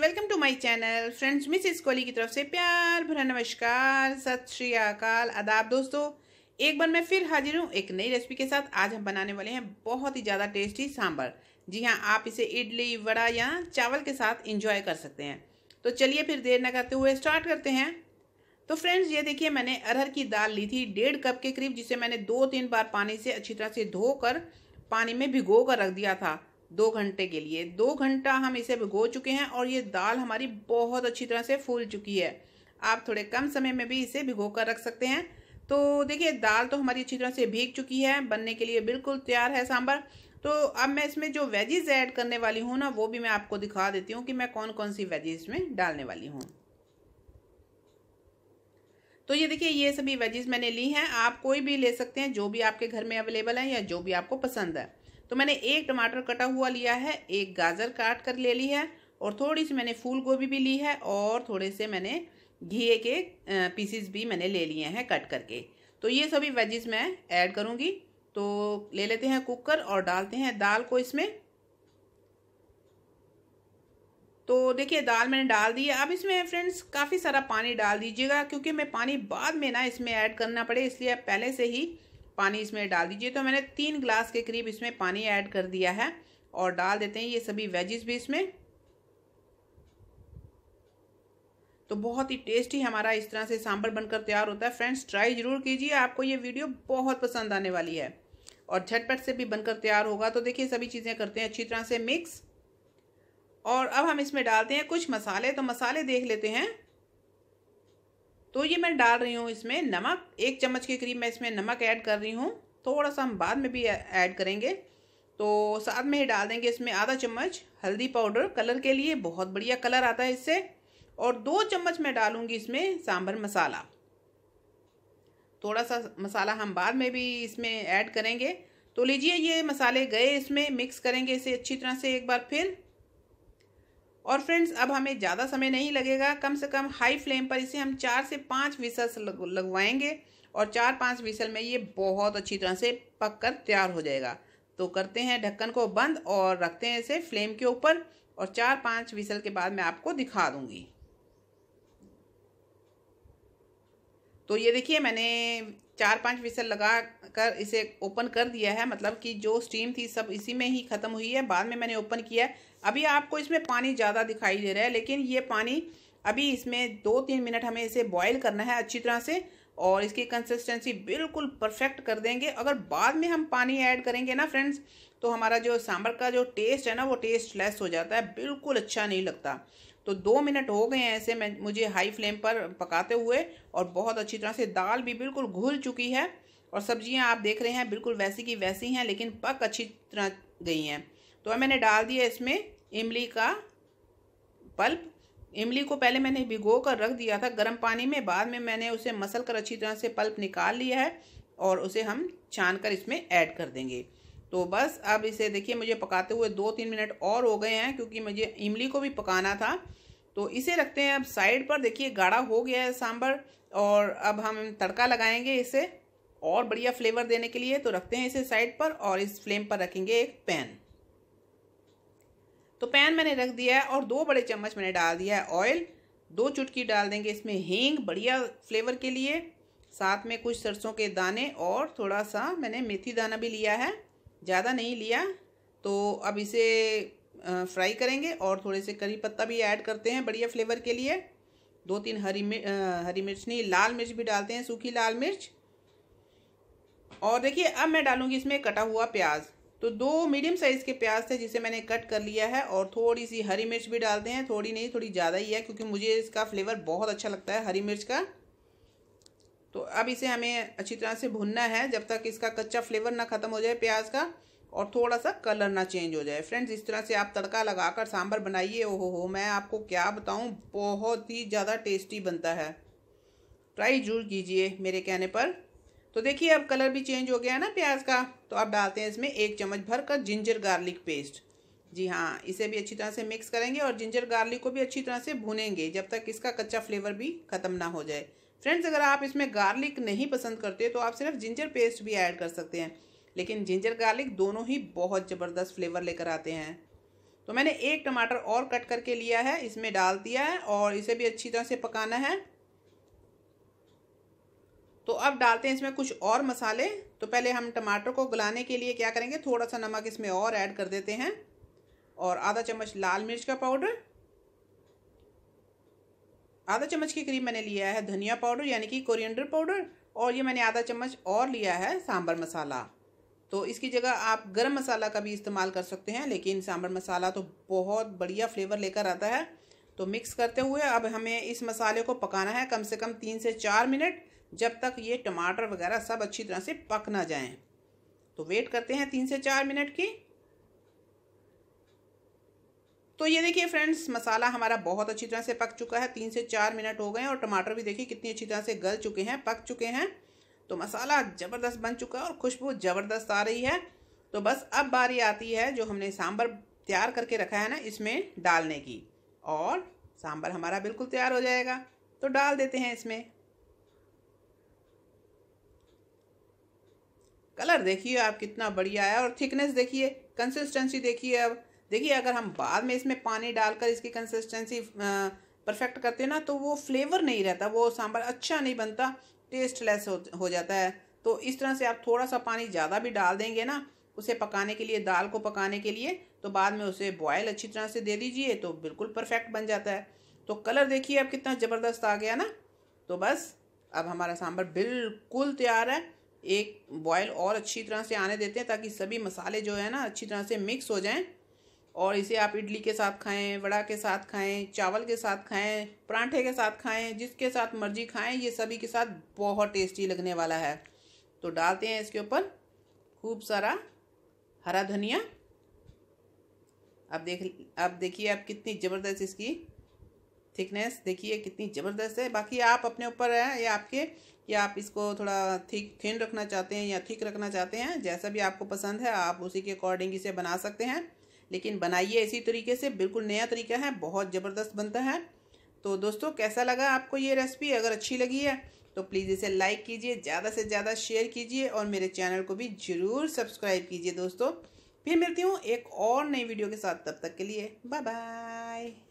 welcome to my channel friends miss Kohli की तरफ से प्यार भरा नमस्कार सत श्री अकाल आदाब दोस्तों एक बार मैं फिर हाजिर हूँ एक नई रेसिपी के साथ आज हम बनाने वाले हैं बहुत ही ज़्यादा टेस्टी सांभर जी हाँ आप इसे इडली वड़ा या चावल के साथ इंजॉय कर सकते हैं तो चलिए फिर देर न करते हुए स्टार्ट करते हैं तो फ्रेंड्स ये देखिए मैंने अरहर की दाल ली थी डेढ़ कप के करीब जिसे मैंने दो तीन बार पानी से अच्छी तरह से धोकर पानी में भिगो कर रख दिया था दो घंटे के लिए दो घंटा हम इसे भिगो चुके हैं और ये दाल हमारी बहुत अच्छी तरह से फूल चुकी है आप थोड़े कम समय में भी इसे भिगो कर रख सकते हैं तो देखिए दाल तो हमारी अच्छी तरह से भीग चुकी है बनने के लिए बिल्कुल तैयार है सांभर तो अब मैं इसमें जो वेजीज ऐड करने वाली हूँ ना वो भी मैं आपको दिखा देती हूँ कि मैं कौन कौन सी वेजीज में डालने वाली हूँ तो ये देखिए ये सभी वेजीज मैंने ली हैं आप कोई भी ले सकते हैं जो भी आपके घर में अवेलेबल है या जो भी आपको पसंद है तो मैंने एक टमाटर कटा हुआ लिया है एक गाजर काट कर ले ली है और थोड़ी सी मैंने फूल गोभी भी ली है और थोड़े से मैंने घी के पीसीस भी मैंने ले लिए हैं कट करके तो ये सभी वेजेस मैं ऐड करूँगी तो ले लेते हैं कुकर और डालते हैं दाल को इसमें तो देखिए दाल मैंने डाल दी है अब इसमें फ्रेंड्स काफ़ी सारा पानी डाल दीजिएगा क्योंकि मैं पानी बाद में ना इसमें ऐड करना पड़े इसलिए पहले से ही पानी इसमें डाल दीजिए तो मैंने तीन ग्लास के करीब इसमें पानी ऐड कर दिया है और डाल देते हैं ये सभी वेजेस भी इसमें तो बहुत ही टेस्टी हमारा इस तरह से सांभर बनकर तैयार होता है फ्रेंड्स ट्राई ज़रूर कीजिए आपको ये वीडियो बहुत पसंद आने वाली है और झटपट से भी बनकर तैयार होगा तो देखिए सभी चीज़ें करते हैं अच्छी तरह से मिक्स और अब हम इसमें डालते हैं कुछ मसाले तो मसाले देख लेते हैं तो ये मैं डाल रही हूँ इसमें नमक एक चम्मच के करीब मैं इसमें नमक ऐड कर रही हूँ थोड़ा सा हम बाद में भी ऐड करेंगे तो साथ में ही डाल देंगे इसमें आधा चम्मच हल्दी पाउडर कलर के लिए बहुत बढ़िया कलर आता है इससे और दो चम्मच मैं डालूंगी इसमें सांभर मसाला थोड़ा सा मसाला हम बाद में भी इसमें ऐड करेंगे तो लीजिए ये मसाले गए इसमें मिक्स करेंगे इसे अच्छी तरह से एक बार फिर और फ्रेंड्स अब हमें ज़्यादा समय नहीं लगेगा कम से कम हाई फ्लेम पर इसे हम चार से पाँच विसल्स लगवाएंगे और चार पाँच विसल में ये बहुत अच्छी तरह से पक कर तैयार हो जाएगा तो करते हैं ढक्कन को बंद और रखते हैं इसे फ्लेम के ऊपर और चार पाँच विसल के बाद मैं आपको दिखा दूँगी तो ये देखिए मैंने चार पांच विसल लगा कर इसे ओपन कर दिया है मतलब कि जो स्टीम थी सब इसी में ही ख़त्म हुई है बाद में मैंने ओपन किया है अभी आपको इसमें पानी ज़्यादा दिखाई दे रहा है लेकिन ये पानी अभी इसमें दो तीन मिनट हमें इसे बॉयल करना है अच्छी तरह से और इसकी कंसिस्टेंसी बिल्कुल परफेक्ट कर देंगे अगर बाद में हम पानी ऐड करेंगे ना फ्रेंड्स तो हमारा जो सांभर का जो टेस्ट है ना वो टेस्ट लेस हो जाता है बिल्कुल अच्छा नहीं लगता तो दो मिनट हो गए हैं ऐसे मैं मुझे हाई फ्लेम पर पकाते हुए और बहुत अच्छी तरह से दाल भी बिल्कुल घुल चुकी है और सब्जियां आप देख रहे हैं बिल्कुल वैसी की वैसी हैं लेकिन पक अच्छी तरह गई हैं तो मैंने डाल दिया इसमें इमली का पल्प इमली को पहले मैंने भिगो कर रख दिया था गर्म पानी में बाद में मैंने उसे मसल कर अच्छी तरह से पल्प निकाल लिया है और उसे हम छान कर इसमें ऐड कर देंगे तो बस अब इसे देखिए मुझे पकाते हुए दो तीन मिनट और हो गए हैं क्योंकि मुझे इमली को भी पकाना था तो इसे रखते हैं अब साइड पर देखिए गाढ़ा हो गया है सांभर और अब हम तड़का लगाएंगे इसे और बढ़िया फ्लेवर देने के लिए तो रखते हैं इसे साइड पर और इस फ्लेम पर रखेंगे एक पैन तो पैन मैंने रख दिया है और दो बड़े चम्मच मैंने डाल दिया है ऑयल दो चुटकी डाल देंगे इसमें हींग बढ़िया फ्लेवर के लिए साथ में कुछ सरसों के दाने और थोड़ा सा मैंने मेथी दाना भी लिया है ज़्यादा नहीं लिया तो अब इसे फ्राई करेंगे और थोड़े से करी पत्ता भी ऐड करते हैं बढ़िया फ्लेवर के लिए दो तीन हरी मिर्च हरी मिर्च नहीं लाल मिर्च भी डालते हैं सूखी लाल मिर्च और देखिए अब मैं डालूंगी इसमें कटा हुआ प्याज तो दो मीडियम साइज़ के प्याज थे जिसे मैंने कट कर लिया है और थोड़ी सी हरी मिर्च भी डालते हैं थोड़ी नहीं थोड़ी ज़्यादा ही है क्योंकि मुझे इसका फ्लेवर बहुत अच्छा लगता है हरी मिर्च का तो अब इसे हमें अच्छी तरह से भुनना है जब तक इसका कच्चा फ्लेवर ना ख़त्म हो जाए प्याज का और थोड़ा सा कलर ना चेंज हो जाए फ्रेंड्स इस तरह से आप तड़का लगाकर सांभर बनाइए ओहो हो मैं आपको क्या बताऊँ बहुत ही ज़्यादा टेस्टी बनता है ट्राई जरूर कीजिए मेरे कहने पर तो देखिए अब कलर भी चेंज हो गया है ना प्याज का तो अब डालते हैं इसमें एक चम्मच भर कर जिंजर गार्लिक पेस्ट जी हाँ इसे भी अच्छी तरह से मिक्स करेंगे और जिंजर गार्लिक को भी अच्छी तरह से भुनेंगे जब तक इसका कच्चा फ्लेवर भी ख़त्म ना हो जाए फ्रेंड्स अगर आप इसमें गार्लिक नहीं पसंद करते तो आप सिर्फ जिंजर पेस्ट भी ऐड कर सकते हैं लेकिन जिंजर गार्लिक दोनों ही बहुत ज़बरदस्त फ्लेवर लेकर आते हैं तो मैंने एक टमाटर और कट करके लिया है इसमें डाल दिया है और इसे भी अच्छी तरह से पकाना है तो अब डालते हैं इसमें कुछ और मसाले तो पहले हम टमाटर को गलाने के लिए क्या करेंगे थोड़ा सा नमक इसमें और ऐड कर देते हैं और आधा चम्मच लाल मिर्च का पाउडर आधा चम्मच के करीब मैंने लिया है धनिया पाउडर यानी कि कोरिएंडर पाउडर और ये मैंने आधा चम्मच और लिया है सांभर मसाला तो इसकी जगह आप गर्म मसाला का भी इस्तेमाल कर सकते हैं लेकिन सांभर मसाला तो बहुत बढ़िया फ्लेवर लेकर आता है तो मिक्स करते हुए अब हमें इस मसाले को पकाना है कम से कम तीन से चार मिनट जब तक ये टमाटर वगैरह सब अच्छी तरह से पक ना जाएं तो वेट करते हैं तीन से चार मिनट की तो ये देखिए फ्रेंड्स मसाला हमारा बहुत अच्छी तरह से पक चुका है तीन से चार मिनट हो गए और टमाटर भी देखिए कितनी अच्छी तरह से गल चुके हैं पक चुके हैं तो मसाला ज़बरदस्त बन चुका है और खुशबू ज़बरदस्त आ रही है तो बस अब बारी आती है जो हमने सांभर तैयार करके रखा है ना इसमें डालने की और सांभर हमारा बिल्कुल तैयार हो जाएगा तो डाल देते हैं इसमें कलर देखिए आप कितना बढ़िया है और थिकनेस देखिए कंसिस्टेंसी देखिए अब देखिए अगर हम बाद में इसमें पानी डालकर इसकी कंसिस्टेंसी परफेक्ट करते हैं ना तो वो फ्लेवर नहीं रहता वो सांभर अच्छा नहीं बनता टेस्टलेस हो, हो जाता है तो इस तरह से आप थोड़ा सा पानी ज़्यादा भी डाल देंगे ना उसे पकाने के लिए दाल को पकाने के लिए तो बाद में उसे बॉयल अच्छी तरह से दे दीजिए तो बिल्कुल परफेक्ट बन जाता है तो कलर देखिए अब कितना ज़बरदस्त आ गया ना तो बस अब हमारा सांभर बिल्कुल तैयार है एक बॉयल और अच्छी तरह से आने देते हैं ताकि सभी मसाले जो है ना अच्छी तरह से मिक्स हो जाएं और इसे आप इडली के साथ खाएं वड़ा के साथ खाएं चावल के साथ खाएं परांठे के साथ खाएं जिसके साथ मर्जी खाएं ये सभी के साथ बहुत टेस्टी लगने वाला है तो डालते हैं इसके ऊपर खूब सारा हरा धनिया अब देख अब देखिए आप कितनी ज़बरदस्त इसकी थिकनेस देखिए कितनी ज़बरदस्त है बाकी आप अपने ऊपर है या आपके या आप इसको थोड़ा थिक थिन रखना चाहते हैं या थिक रखना चाहते हैं जैसा भी आपको पसंद है आप उसी के अकॉर्डिंग इसे बना सकते हैं लेकिन बनाइए इसी तरीके से बिल्कुल नया तरीका है बहुत ज़बरदस्त बनता है तो दोस्तों कैसा लगा आपको ये रेसिपी अगर अच्छी लगी है तो प्लीज़ इसे लाइक कीजिए ज़्यादा से ज़्यादा शेयर कीजिए और मेरे चैनल को भी ज़रूर सब्सक्राइब कीजिए दोस्तों फिर मिलती हूँ एक और नई वीडियो के साथ तब तक के लिए बाय बाय